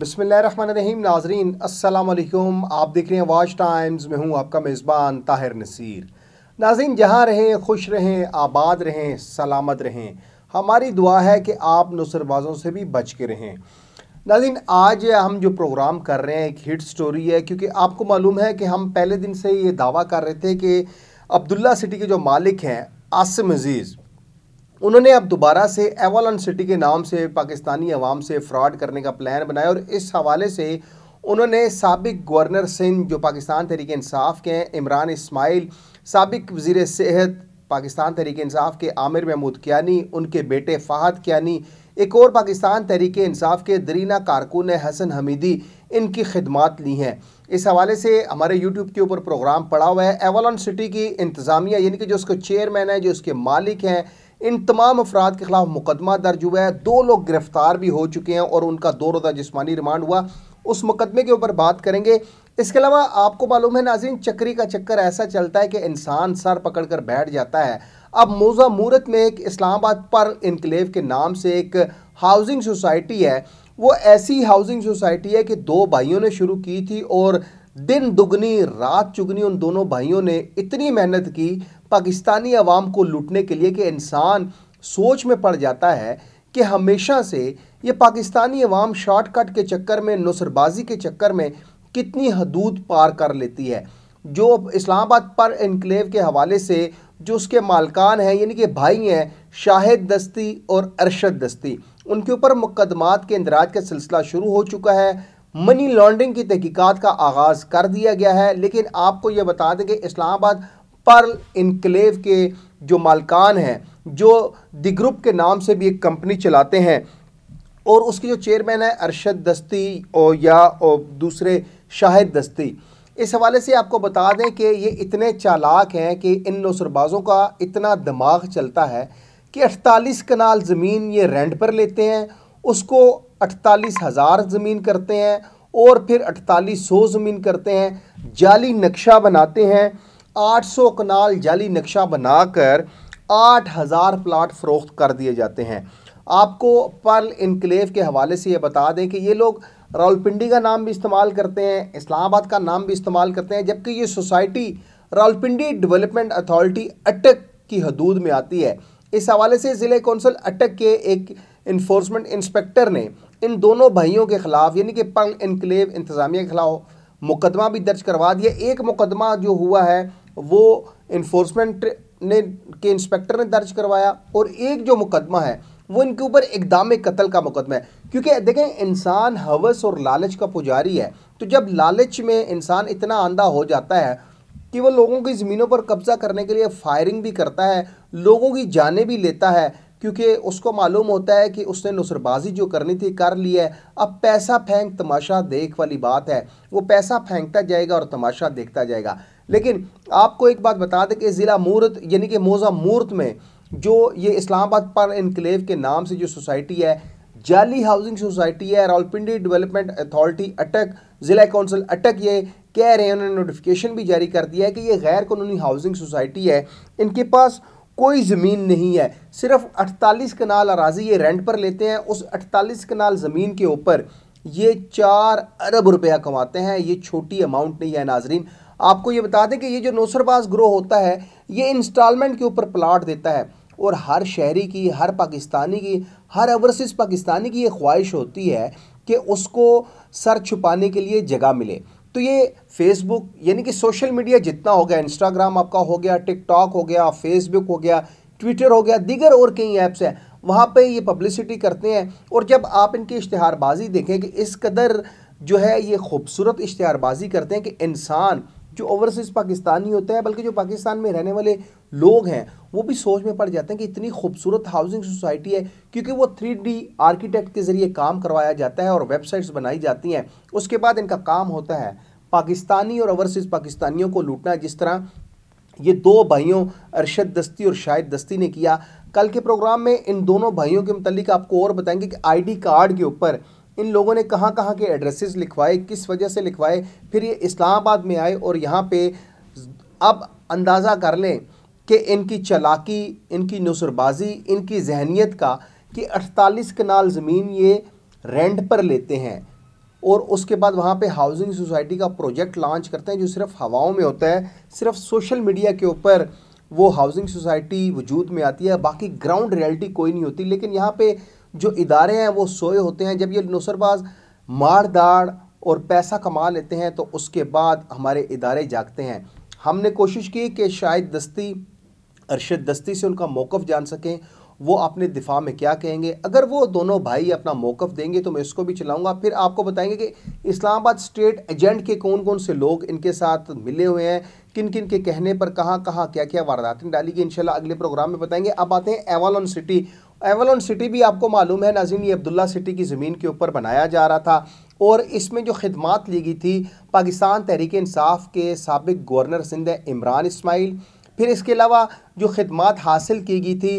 बसमीम नाजरीन असल आप देख रहे हैं वाच टाइम्स में हूँ आपका मेज़बान ताहिर नसीर नाजरीन जहाँ रहें खुश रहें आबाद रहें सलामत रहें हमारी दुआ है कि आप नुसरबाजों से भी बच के रहें नाजीन आज हम जो प्रोग्राम कर रहे हैं एक हिट स्टोरी है क्योंकि आपको मालूम है कि हम पहले दिन से ये दावा कर रहे थे कि अब्दुल्ला सिटी के जो मालिक हैं आसम अज़ीज़ उन्होंने अब दोबारा से एवालन सिटी के नाम से पाकिस्तानी अवाम से फ्रॉड करने का प्लान बनाया और इस हवाले से उन्होंने सबक गवर्नर सिंध जो पाकिस्तान तरीक इंसाफ के हैं इमरान इसमाइल सबक वजीर सेहत पाकिस्तान तहरीक इंसाफ के आमिर महमूद क्यानी उनके बेटे फ़ाहद क्यानी एक और पाकिस्तान तहरीक इंसाफ के दरीना कारकुन हसन हमीदी इनकी खदमात ली हैं इस हवाले से हमारे यूट्यूब के ऊपर प्रोग्राम पड़ा हुआ है एवलॉन सिटी की इंतज़ामिया यानी कि जो उसके चेयरमैन है जो उसके मालिक हैं इन तमाम अफराद के खिलाफ मुकदमा दर्ज हुआ है दो लोग गिरफ्तार भी हो चुके हैं और उनका दो रोज़ा जिसमानी रिमांड हुआ उस मुकदमे के ऊपर बात करेंगे इसके अलावा आपको मालूम है नाजिन चक्री का चक्कर ऐसा चलता है कि इंसान सर पकड़ कर बैठ जाता है अब मोजा मूरत में एक इस्लामाबाद पर इनकलेव के नाम से एक हाउसिंग सोसाइटी है वो ऐसी हाउसिंग सोसाइटी है कि दो भाइयों ने शुरू की थी और दिन दुगनी रात चुगनी उन दोनों भाइयों ने इतनी मेहनत की पाकिस्तानी अवाम को लूटने के लिए कि इंसान सोच में पड़ जाता है कि हमेशा से ये पाकिस्तानी अवाम शॉर्टकट के चक्कर में नुसरबाजी के चक्कर में कितनी हदूद पार कर लेती है जो इस्लामाबाद पर इनक्लेव के हवाले से जो उसके मालकान हैं यानी कि भाई हैं शाहिद दस्ती और अरशद दस्ती उनके ऊपर मुकदमात के इंदराज का सिलसिला शुरू हो चुका है मनी लॉन्ड्रिंग की तहकीकात का आगाज़ कर दिया गया है लेकिन आपको यह बता दें कि इस्लामाबाद पर्ल इनकलेव के जो मालकान हैं जो दि ग्रुप के नाम से भी एक कंपनी चलाते हैं और उसके जो चेयरमैन है अरशद दस्ती और या और दूसरे शाहिद दस्ती इस हवाले से आपको बता दें कि ये इतने चालाक हैं कि इन नौसरबाज़ों का इतना दिमाग चलता है कि अड़तालीस कनाल ज़मीन ये रेंट पर लेते हैं उसको अड़तालीस हज़ार ज़मीन करते हैं और फिर अड़तालीस सौ ज़मीन करते हैं जाली नक्शा बनाते हैं आठ सौ कनाल जाली नक्शा बनाकर आठ हज़ार प्लाट फ़रोख्त कर दिए जाते हैं आपको पर्ल इनकलेव के हवाले से ये बता दें कि ये लोग रावलपिंडी का नाम भी इस्तेमाल करते हैं इस्लामाबाद का नाम भी इस्तेमाल करते हैं जबकि ये सोसाइटी रावलपिंडी डेवलपमेंट अथॉरिटी अटक की हदूद में आती है इस हवाले से ज़िले कौंसल अटक के एक इन्फोर्समेंट इंस्पेक्टर ने इन दोनों भाइयों के ख़िलाफ़ यानी कि पंग इनकलेव इंतज़ामिया के ख़िलाफ़ मुकदमा भी दर्ज करवा दिया एक मुकदमा जो हुआ है वो इन्फोर्समेंट ने के इंस्पेक्टर ने दर्ज करवाया और एक जो मुकदमा है वो इनके ऊपर इकदाम कत्ल का मुकदमा है क्योंकि देखें इंसान हवस और लालच का पुजारी है तो जब लालच में इंसान इतना आंधा हो जाता है कि वो लोगों की ज़मीनों पर कब्ज़ा करने के लिए फायरिंग भी करता है लोगों की जानें भी लेता है क्योंकि उसको मालूम होता है कि उसने नुसरबाजी जो करनी थी कर ली है अब पैसा फेंक तमाशा देख वाली बात है वो पैसा फेंकता जाएगा और तमाशा देखता जाएगा लेकिन आपको एक बात बता दें कि ज़िला मूर्त यानी कि मोज़ा मूर्त में जो ये इस्लामाबाद पर इनकलेव के नाम से जो सोसाइटी है जाली हाउसिंग सोसाइटी है रावलपिंडी डेवलपमेंट अथॉरिटी अटक ज़िला कौंसिल अटक ये कह रहे हैं उन्होंने नोटिफिकेशन भी जारी कर दिया है कि ये गैर कानूनी हाउसिंग सोसाइटी है इनके पास कोई ज़मीन नहीं है सिर्फ 48 कनाल अराजी ये रेंट पर लेते हैं उस 48 कनाल ज़मीन के ऊपर ये चार अरब रुपया कमाते हैं ये छोटी अमाउंट नहीं है नाजरीन आपको ये बता दें कि ये जो नौसरबाज ग्रोह होता है ये इंस्टॉलमेंट के ऊपर प्लाट देता है और हर शहरी की हर पाकिस्तानी की हर ओवरसीज़ पाकिस्तानी की ये ख्वाहिश होती है कि उसको सर छुपाने के लिए जगह मिले तो ये फेसबुक यानी कि सोशल मीडिया जितना हो गया इंस्टाग्राम आपका हो गया टिकटॉक हो गया फेसबुक हो गया ट्विटर हो गया दीगर और कई ऐप्स हैं वहाँ पे ये पब्लिसिटी करते हैं और जब आप इनकी इश्तहारबाजी देखें कि इस कदर जो है ये खूबसूरत इश्तहारबाजी करते हैं कि इंसान जो ओवरसीज़ पाकिस्तानी होता है बल्कि जो पाकिस्तान में रहने वाले लोग हैं वो भी सोच में पड़ जाते हैं कि इतनी खूबसूरत हाउसिंग सोसाइटी है क्योंकि वो थ्री डी आर्किटेक्ट के ज़रिए काम करवाया जाता है और वेबसाइट्स बनाई जाती हैं उसके बाद इनका काम होता है पाकिस्तानी और ओवरसीज़ पाकिस्तानियों को लूटना जिस तरह ये दो भाइयों अरशद दस्ती और शाहिद दस्ती ने किया कल के प्रोग्राम में इन दोनों भाइयों के मतलब आपको और बताएंगे कि आईडी कार्ड के ऊपर इन लोगों ने कहाँ कहाँ के एड्रेसेस लिखवाए किस वजह से लिखवाए फिर ये इस्लामाबाद में आए और यहाँ पे अब अंदाज़ा कर लें कि इनकी चलाकी इनकी नसरबाजी इनकी जहनीत का कि अठतालीस कनाल ज़मीन ये रेंट पर लेते हैं और उसके बाद वहाँ पे हाउसिंग सोसाइटी का प्रोजेक्ट लॉन्च करते हैं जो सिर्फ हवाओं में होता है सिर्फ सोशल मीडिया के ऊपर वो हाउसिंग सोसाइटी वजूद में आती है बाकी ग्राउंड रियलिटी कोई नहीं होती लेकिन यहाँ पे जो इदारे हैं वो सोए होते हैं जब ये नौसरबाज मार दाड़ और पैसा कमा लेते हैं तो उसके बाद हमारे इदारे जागते हैं हमने कोशिश की कि शायद दस्ती अरशद दस्ती से उनका मौक़ जान सकें वो अपने दिफा में क्या कहेंगे अगर वो दोनों भाई अपना मौक़ देंगे तो मैं इसको भी चलाऊँगा फिर आपको बताएंगे कि इस्लामाबाद स्टेट एजेंट के कौन कौन से लोग इनके साथ मिले हुए हैं किन किन के कहने पर कहाँ कहाँ क्या क्या वारदातें डाली गई इनशाला अगले प्रोग्राम में बताएंगे अब आते हैं एवालॉन सिटी एवालॉन सिटी भी आपको मालूम है नाजिन ये अब्दुल्ला सिटी की ज़मीन के ऊपर बनाया जा रहा था और इसमें जो खदमात ली गई थी पाकिस्तान तहरीक इंसाफ के सबक गवर्नर सिंध इमरान इसमाइल फिर इसके अलावा जो खदमात हासिल की गई थी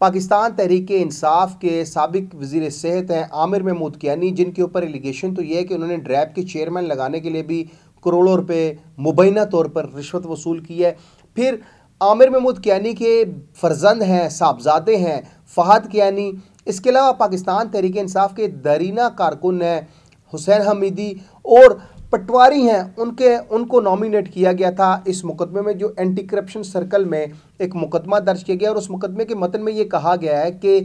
पाकिस्तान तहरीक इंसाफ के सबक वजीर सेहत हैं आमिर महमूद कियानी जिनके ऊपर एलिगेशन तो यह है कि उन्होंने ड्रैब के चेयरमैन लगाने के लिए भी करोड़ों रुपये मुबैना तौर पर रिश्वत वसूल की है फिर आमिर महमूद कियानी के फर्जंद हैं साहबजादे हैं फ़हद कियानी इसके अलावा पाकिस्तान तहरीक इंसाफ के दरीना कारकुन हैं हुसैन हमीदी और पटवारी हैं उनके उनको नॉमिनेट किया गया था इस मुकदमे में जो एंटी करप्शन सर्कल में एक मुकदमा दर्ज किया गया और उस मुकदमे के मतन में ये कहा गया है कि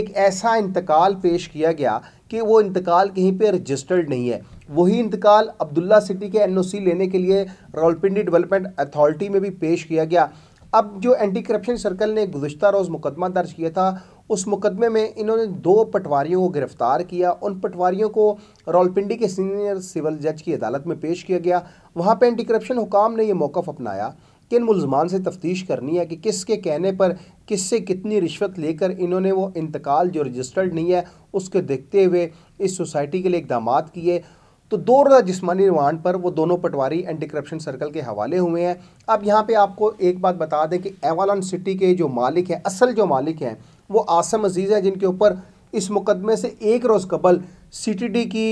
एक ऐसा इंतकाल पेश किया गया कि वो इंतकाल कहीं पे रजिस्टर्ड नहीं है वही इंतकाल अब्दुल्ला सिटी के एनओसी लेने के लिए रोलपिंडी डेवलपमेंट अथॉरिटी में भी पेश किया गया अब जो एंटी करप्शन सर्कल ने गुजशत रोज़ मुकदमा दर्ज किया था उस मुकदमे में इन्होंने दो पटवारियों को गिरफ्तार किया उन पटवारियों को रोलपिंडी के सीनियर सिविल जज की अदालत में पेश किया गया वहाँ पर एंटी करप्शन हुकाम ने यह मौक़ अपनाया किन मुलजमान से तफ्तीश करनी है कि किसके कहने पर किससे कितनी रिश्वत लेकर इन्होंने वो इंतकाल जो रजिस्टर्ड नहीं है उसके देखते हुए इस सोसाइटी के लिए इकदाम किए तो दो रोज़ा जिसमानी रिमांड पर वो दोनों पटवारी एंटी करप्शन सर्कल के हवाले हुए हैं अब यहाँ पे आपको एक बात बता दें कि एवालन सिटी के जो मालिक हैं असल जो मालिक हैं वो आसम अजीज़ हैं जिनके ऊपर इस मुकदमे से एक रोज़ कबल सी की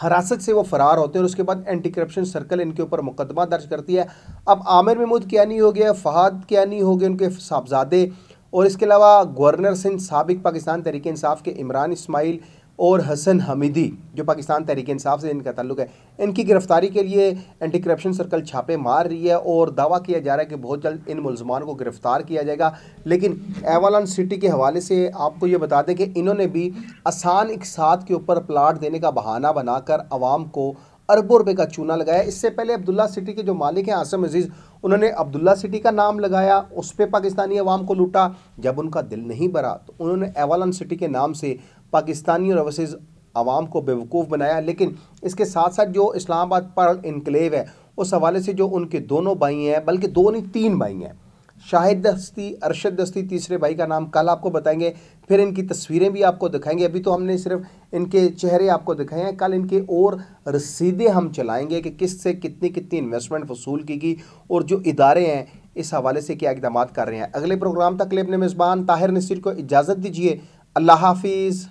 हरासत से वो फरार होते हैं और उसके बाद एंटी करप्शन सर्कल इनके ऊपर मुकदमा दर्ज करती है अब आमिर महमूद क्या नहीं हो गया फहद क्या नहीं हो गए उनके साहबजादे और इसके अलावा गवर्नर सिंह सबक पाकिस्तान तहरीक इंसाफ के इमरान इसमाइल और हसन हमीदी जो पाकिस्तान तहरीक इंसाफ से इनका ताल्लुक है इनकी गिरफ्तारी के लिए एंटी करप्शन सर्कल छापे मार रही है और दावा किया जा रहा है कि बहुत जल्द इन मुलजमान को गिरफ़्तार किया जाएगा लेकिन एवालान सिटी के हवाले से आपको ये बता दें कि इन्होंने भी आसान इकसात के ऊपर प्लाट देने का बहाना बनाकर आवाम को अरबों रुपये का चूना लगाया इससे पहले अब्दुल्ला सिटी के जो मालिक हैं आसम अजीज़ उन्होंने अब्दुल्ला सिटी का नाम लगाया उस पर पाकिस्तानी अवाम को लूटा जब उनका दिल नहीं भरा तो उन्होंने एवालन सिटी के नाम से पाकिस्तानी और अवसेज़ आवाम को बेवकूफ़ बनाया लेकिन इसके साथ साथ जो इस्लामाबाद पर इनकलेव है उस हवाले से जो उनके दोनों भाई हैं बल्कि दो नहीं तीन भाई हैं शाहिद दस्ती अरशद दस्ती तीसरे भाई का नाम कल आपको बताएंगे फिर इनकी तस्वीरें भी आपको दिखाएंगे अभी तो हमने सिर्फ इनके चेहरे आपको दिखाए हैं कल इनके और रसीदे हम चलाएंगे कि किस से कितनी कितनी इन्वेस्टमेंट वसूल की गई और जो इदारे हैं इस हवाले से क्या इकदाम कर रहे हैं अगले प्रोग्राम तक ले अपने मेज़बान ताहिर नसीर को इजाज़त दीजिए अल्लाह हाफिज़